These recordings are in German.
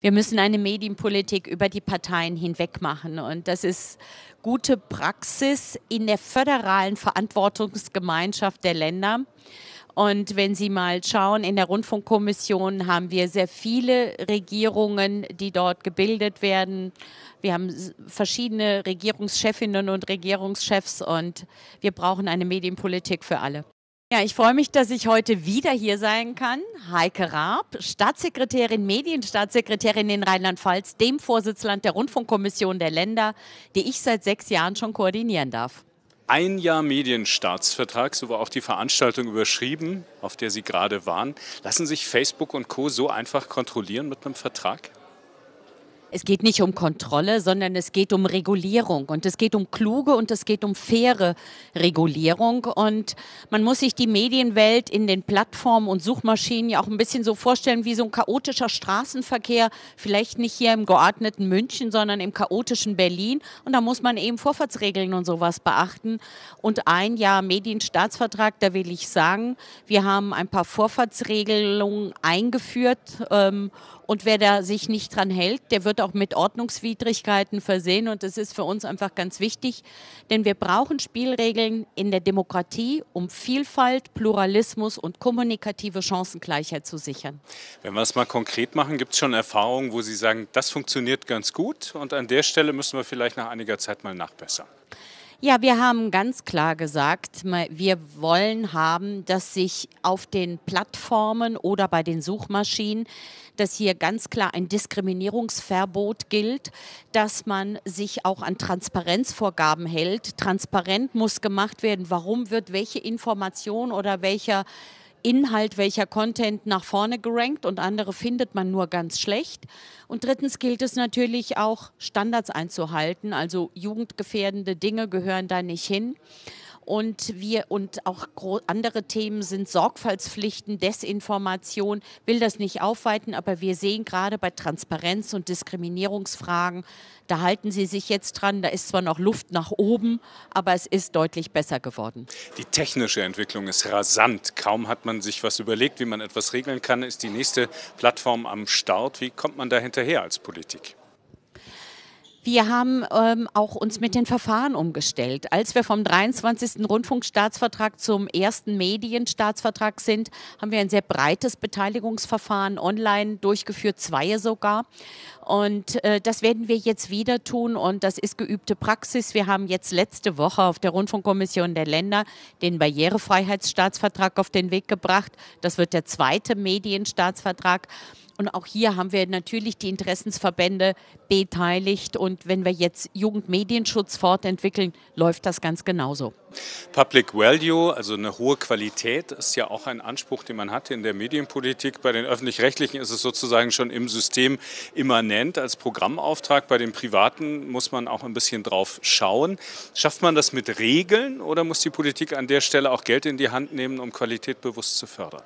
Wir müssen eine Medienpolitik über die Parteien hinweg machen. Und das ist gute Praxis in der föderalen Verantwortungsgemeinschaft der Länder. Und wenn Sie mal schauen, in der Rundfunkkommission haben wir sehr viele Regierungen, die dort gebildet werden. Wir haben verschiedene Regierungschefinnen und Regierungschefs und wir brauchen eine Medienpolitik für alle. Ja, ich freue mich, dass ich heute wieder hier sein kann. Heike Raab, Staatssekretärin, Medienstaatssekretärin in Rheinland-Pfalz, dem Vorsitzland der Rundfunkkommission der Länder, die ich seit sechs Jahren schon koordinieren darf. Ein Jahr Medienstaatsvertrag, so war auch die Veranstaltung überschrieben, auf der Sie gerade waren. Lassen sich Facebook und Co. so einfach kontrollieren mit einem Vertrag? Es geht nicht um Kontrolle, sondern es geht um Regulierung. Und es geht um kluge und es geht um faire Regulierung. Und man muss sich die Medienwelt in den Plattformen und Suchmaschinen ja auch ein bisschen so vorstellen wie so ein chaotischer Straßenverkehr. Vielleicht nicht hier im geordneten München, sondern im chaotischen Berlin. Und da muss man eben Vorfahrtsregeln und sowas beachten. Und ein Jahr Medienstaatsvertrag, da will ich sagen, wir haben ein paar Vorfahrtsregelungen eingeführt. Ähm, und wer da sich nicht dran hält, der wird wird auch mit Ordnungswidrigkeiten versehen. Und das ist für uns einfach ganz wichtig, denn wir brauchen Spielregeln in der Demokratie, um Vielfalt, Pluralismus und kommunikative Chancengleichheit zu sichern. Wenn wir es mal konkret machen, gibt es schon Erfahrungen, wo Sie sagen, das funktioniert ganz gut und an der Stelle müssen wir vielleicht nach einiger Zeit mal nachbessern. Ja, wir haben ganz klar gesagt, wir wollen haben, dass sich auf den Plattformen oder bei den Suchmaschinen, dass hier ganz klar ein Diskriminierungsverbot gilt, dass man sich auch an Transparenzvorgaben hält. Transparent muss gemacht werden, warum wird welche Information oder welcher Inhalt, welcher Content nach vorne gerankt und andere findet man nur ganz schlecht. Und drittens gilt es natürlich auch, Standards einzuhalten. Also jugendgefährdende Dinge gehören da nicht hin und wir und auch andere Themen sind Sorgfaltspflichten, Desinformation, will das nicht aufweiten, aber wir sehen gerade bei Transparenz und Diskriminierungsfragen, da halten Sie sich jetzt dran, da ist zwar noch Luft nach oben, aber es ist deutlich besser geworden. Die technische Entwicklung ist rasant. Kaum hat man sich was überlegt, wie man etwas regeln kann, ist die nächste Plattform am Start. Wie kommt man da hinterher als Politik? Wir haben ähm, auch uns mit den Verfahren umgestellt. Als wir vom 23. Rundfunkstaatsvertrag zum ersten Medienstaatsvertrag sind, haben wir ein sehr breites Beteiligungsverfahren online durchgeführt, zweie sogar. Und äh, das werden wir jetzt wieder tun und das ist geübte Praxis. Wir haben jetzt letzte Woche auf der Rundfunkkommission der Länder den Barrierefreiheitsstaatsvertrag auf den Weg gebracht. Das wird der zweite Medienstaatsvertrag. Und auch hier haben wir natürlich die Interessensverbände beteiligt. Und wenn wir jetzt Jugendmedienschutz fortentwickeln, läuft das ganz genauso. Public Value, also eine hohe Qualität, ist ja auch ein Anspruch, den man hat in der Medienpolitik. Bei den öffentlich-rechtlichen ist es sozusagen schon im System immanent als Programmauftrag. Bei den privaten muss man auch ein bisschen drauf schauen. Schafft man das mit Regeln oder muss die Politik an der Stelle auch Geld in die Hand nehmen, um Qualität bewusst zu fördern?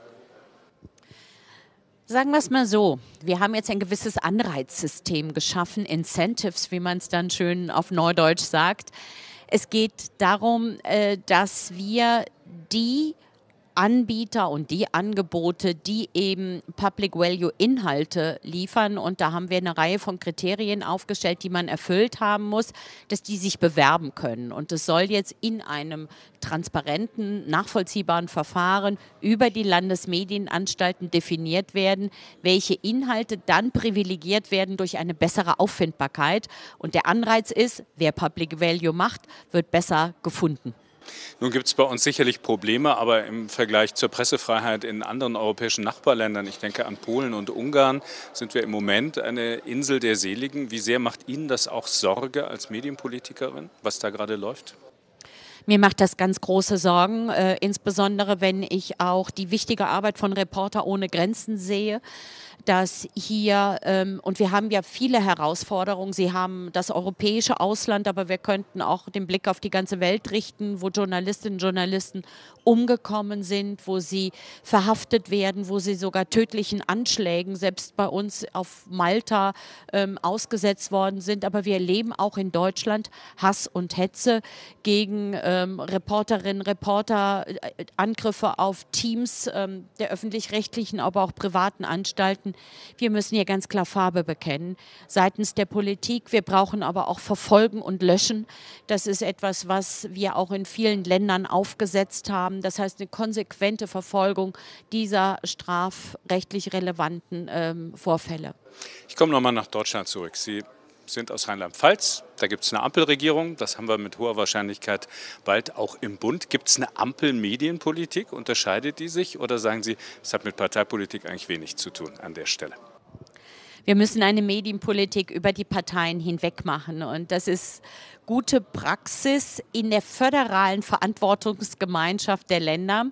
Sagen wir es mal so, wir haben jetzt ein gewisses Anreizsystem geschaffen, Incentives, wie man es dann schön auf Neudeutsch sagt. Es geht darum, äh, dass wir die Anbieter und die Angebote, die eben Public Value Inhalte liefern. Und da haben wir eine Reihe von Kriterien aufgestellt, die man erfüllt haben muss, dass die sich bewerben können. Und es soll jetzt in einem transparenten, nachvollziehbaren Verfahren über die Landesmedienanstalten definiert werden, welche Inhalte dann privilegiert werden durch eine bessere Auffindbarkeit. Und der Anreiz ist, wer Public Value macht, wird besser gefunden. Nun gibt es bei uns sicherlich Probleme, aber im Vergleich zur Pressefreiheit in anderen europäischen Nachbarländern, ich denke an Polen und Ungarn, sind wir im Moment eine Insel der Seligen. Wie sehr macht Ihnen das auch Sorge als Medienpolitikerin, was da gerade läuft? Mir macht das ganz große Sorgen, äh, insbesondere wenn ich auch die wichtige Arbeit von Reporter ohne Grenzen sehe dass hier, ähm, und wir haben ja viele Herausforderungen, Sie haben das europäische Ausland, aber wir könnten auch den Blick auf die ganze Welt richten, wo Journalistinnen und Journalisten umgekommen sind, wo sie verhaftet werden, wo sie sogar tödlichen Anschlägen, selbst bei uns auf Malta, ähm, ausgesetzt worden sind. Aber wir erleben auch in Deutschland Hass und Hetze gegen äh, ähm, Reporterinnen, Reporter, äh, Angriffe auf Teams ähm, der öffentlich-rechtlichen, aber auch privaten Anstalten. Wir müssen hier ganz klar Farbe bekennen seitens der Politik. Wir brauchen aber auch Verfolgen und Löschen. Das ist etwas, was wir auch in vielen Ländern aufgesetzt haben. Das heißt, eine konsequente Verfolgung dieser strafrechtlich relevanten ähm, Vorfälle. Ich komme nochmal nach Deutschland zurück. Sie sind aus Rheinland-Pfalz. Da gibt es eine Ampelregierung. Das haben wir mit hoher Wahrscheinlichkeit bald auch im Bund. Gibt es eine Ampelmedienpolitik? Unterscheidet die sich? Oder sagen Sie, es hat mit Parteipolitik eigentlich wenig zu tun an der Stelle? Wir müssen eine Medienpolitik über die Parteien hinweg machen. Und das ist gute Praxis in der föderalen Verantwortungsgemeinschaft der Länder.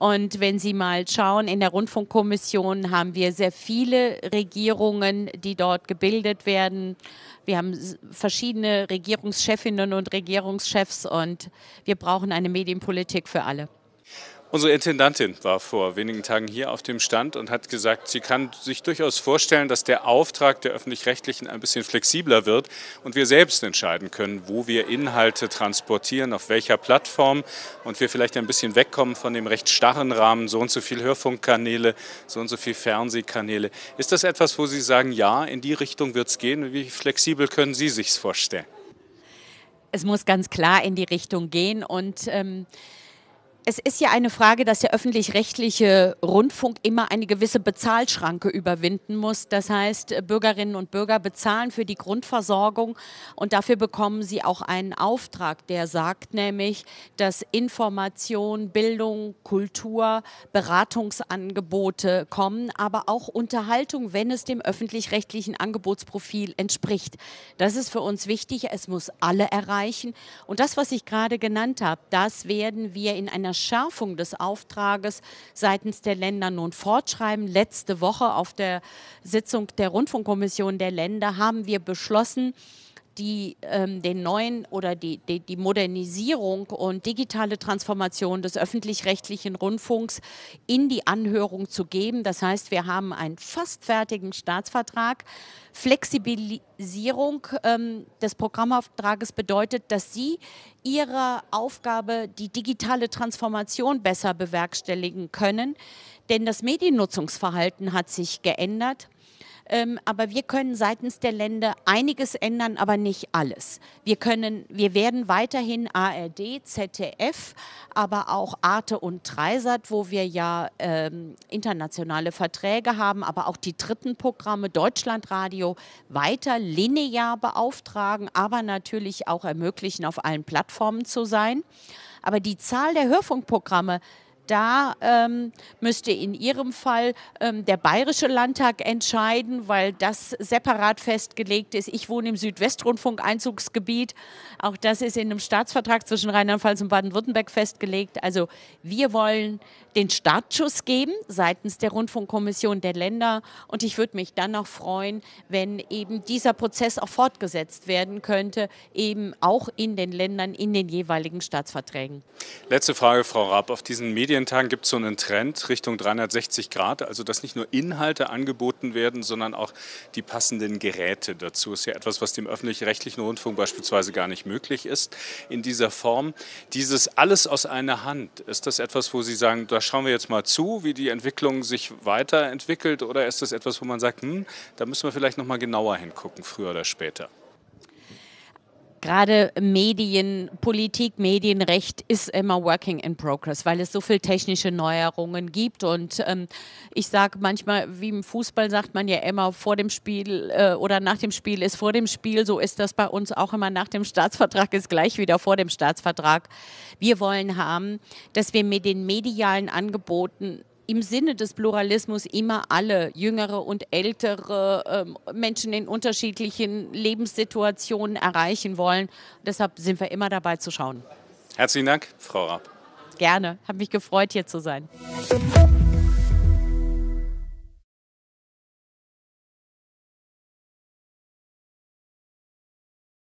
Und wenn Sie mal schauen, in der Rundfunkkommission haben wir sehr viele Regierungen, die dort gebildet werden. Wir haben verschiedene Regierungschefinnen und Regierungschefs und wir brauchen eine Medienpolitik für alle. Unsere Intendantin war vor wenigen Tagen hier auf dem Stand und hat gesagt, sie kann sich durchaus vorstellen, dass der Auftrag der öffentlich-rechtlichen ein bisschen flexibler wird und wir selbst entscheiden können, wo wir Inhalte transportieren, auf welcher Plattform und wir vielleicht ein bisschen wegkommen von dem recht starren Rahmen, so und so viel Hörfunkkanäle, so und so viel Fernsehkanäle. Ist das etwas, wo Sie sagen, ja, in die Richtung wird es gehen? Wie flexibel können Sie sich's vorstellen? Es muss ganz klar in die Richtung gehen und ähm es ist ja eine Frage, dass der öffentlich-rechtliche Rundfunk immer eine gewisse Bezahlschranke überwinden muss. Das heißt, Bürgerinnen und Bürger bezahlen für die Grundversorgung und dafür bekommen sie auch einen Auftrag, der sagt nämlich, dass Information, Bildung, Kultur, Beratungsangebote kommen, aber auch Unterhaltung, wenn es dem öffentlich-rechtlichen Angebotsprofil entspricht. Das ist für uns wichtig. Es muss alle erreichen. Und das, was ich gerade genannt habe, das werden wir in einer einer Schärfung des Auftrages seitens der Länder nun fortschreiben. Letzte Woche auf der Sitzung der Rundfunkkommission der Länder haben wir beschlossen, die ähm, den neuen oder die, die, die Modernisierung und digitale Transformation des öffentlich-rechtlichen Rundfunks in die Anhörung zu geben. Das heißt, wir haben einen fast fertigen Staatsvertrag. Flexibilisierung ähm, des Programmauftrages bedeutet, dass Sie Ihre Aufgabe, die digitale Transformation besser bewerkstelligen können. Denn das Mediennutzungsverhalten hat sich geändert. Ähm, aber wir können seitens der Länder einiges ändern, aber nicht alles. Wir können, wir werden weiterhin ARD, ZDF, aber auch Arte und Dreisat, wo wir ja ähm, internationale Verträge haben, aber auch die dritten Programme Deutschlandradio weiter linear beauftragen, aber natürlich auch ermöglichen, auf allen Plattformen zu sein. Aber die Zahl der Hörfunkprogramme da ähm, müsste in Ihrem Fall ähm, der Bayerische Landtag entscheiden, weil das separat festgelegt ist. Ich wohne im Südwestrundfunk-Einzugsgebiet. Auch das ist in einem Staatsvertrag zwischen Rheinland-Pfalz und Baden-Württemberg festgelegt. Also wir wollen den Startschuss geben seitens der Rundfunkkommission der Länder. Und ich würde mich dann auch freuen, wenn eben dieser Prozess auch fortgesetzt werden könnte, eben auch in den Ländern, in den jeweiligen Staatsverträgen. Letzte Frage, Frau Raab. Auf diesen Medien zehn Tagen gibt es so einen Trend Richtung 360 Grad, also dass nicht nur Inhalte angeboten werden, sondern auch die passenden Geräte dazu. Ist ja etwas, was dem öffentlich-rechtlichen Rundfunk beispielsweise gar nicht möglich ist in dieser Form. Dieses alles aus einer Hand, ist das etwas, wo Sie sagen, da schauen wir jetzt mal zu, wie die Entwicklung sich weiterentwickelt oder ist das etwas, wo man sagt, hm, da müssen wir vielleicht noch mal genauer hingucken, früher oder später? gerade Medien, Politik, Medienrecht ist immer working in progress, weil es so viel technische Neuerungen gibt. Und ähm, ich sage manchmal, wie im Fußball sagt man ja immer, vor dem Spiel äh, oder nach dem Spiel ist vor dem Spiel. So ist das bei uns auch immer nach dem Staatsvertrag ist gleich wieder vor dem Staatsvertrag. Wir wollen haben, dass wir mit den medialen Angeboten im Sinne des Pluralismus immer alle, jüngere und ältere äh, Menschen in unterschiedlichen Lebenssituationen erreichen wollen. Deshalb sind wir immer dabei zu schauen. Herzlichen Dank, Frau Raab. Gerne, habe mich gefreut, hier zu sein.